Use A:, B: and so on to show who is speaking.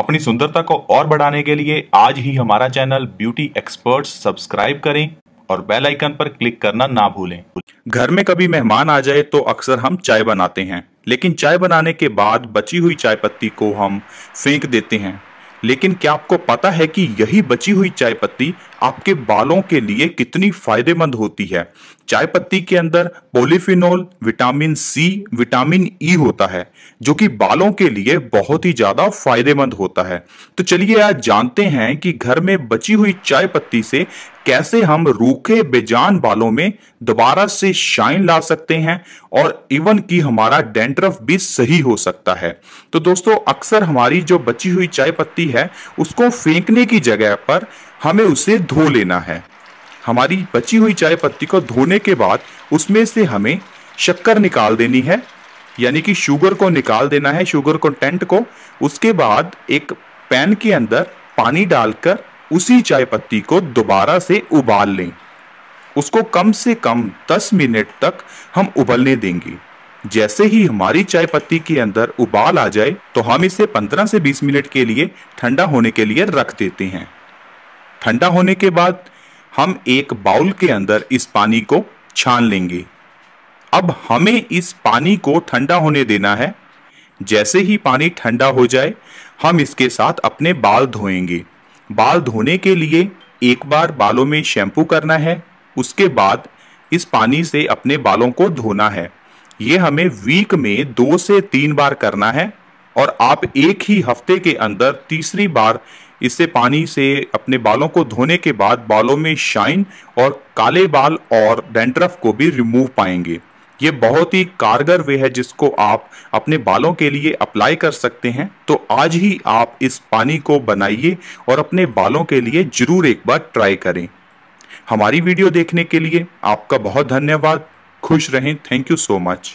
A: अपनी सुंदरता को और बढ़ाने के लिए आज ही हमारा चैनल ब्यूटी एक्सपर्ट्स सब्सक्राइब करें और बेल आइकन पर क्लिक करना ना भूलें घर में कभी मेहमान आ जाए तो अक्सर हम चाय बनाते हैं लेकिन चाय बनाने के बाद बची हुई चाय पत्ती को हम फेंक देते हैं लेकिन क्या आपको पता है कि यही बची हुई चाय पत्ती आपके बालों के लिए कितनी फायदेमंद होती है चाय पत्ती के अंदर polyphenol vitamin C vitamin E e होता है जो कि बालों के लिए बहुत ही ज्यादा फायदेमंद होता है तो चलिए आज जानते हैं कि घर में बची हुई चाय पत्ती से कैसे हम रूखे बेजान बालों में दोबारा से शाइन ला सकते हैं और इवन कि हमारा डेंड्रफ भी सही हो सकता है तो दोस्तों अक्सर हमारी जो बची हुई चाय पत्ती है उसको फेंकने की जगह पर हमें उसे धो लेना है हमारी बची हुई चाय पत्ती को धोने के बाद उसमें से हमें शक्कर निकाल देनी है यानी कि शुगर को निकाल देना है शुगर कंटेंट को उसके बाद एक पैन के अंदर पानी डालकर उसी चाय पत्ती को दोबारा से उबाल लें उसको कम से कम 10 मिनट तक हम उबलने देंगे जैसे ही हमारी चाय पत्ती के अंदर उबाल आ जाए तो हम इसे 15 से 20 मिनट के लिए ठंडा होने के लिए रख देते हैं ठंडा होने के बाद हम एक बाउल के अंदर इस पानी को छान लेंगे अब हमें इस पानी को ठंडा होने देना है जैसे ही पानी ठंडा हो जाए हम इसके साथ अपने बाल धोएंगे बाल धोने के लिए एक बार बालों में शैम्पू करना है उसके बाद इस पानी से अपने बालों को धोना है ये हमें वीक में दो से तीन बार करना है और आप एक ही हफ्ते के अंदर तीसरी बार इससे पानी से अपने बालों को धोने के बाद बालों में शाइन और काले बाल और डेंड्रफ को भी रिमूव पाएंगे ये बहुत ही कारगर वे है जिसको आप अपने बालों के लिए अप्लाई कर सकते हैं तो आज ही आप इस पानी को बनाइए और अपने बालों के लिए ज़रूर एक बार ट्राई करें हमारी वीडियो देखने के लिए आपका बहुत धन्यवाद खुश रहें थैंक यू सो मच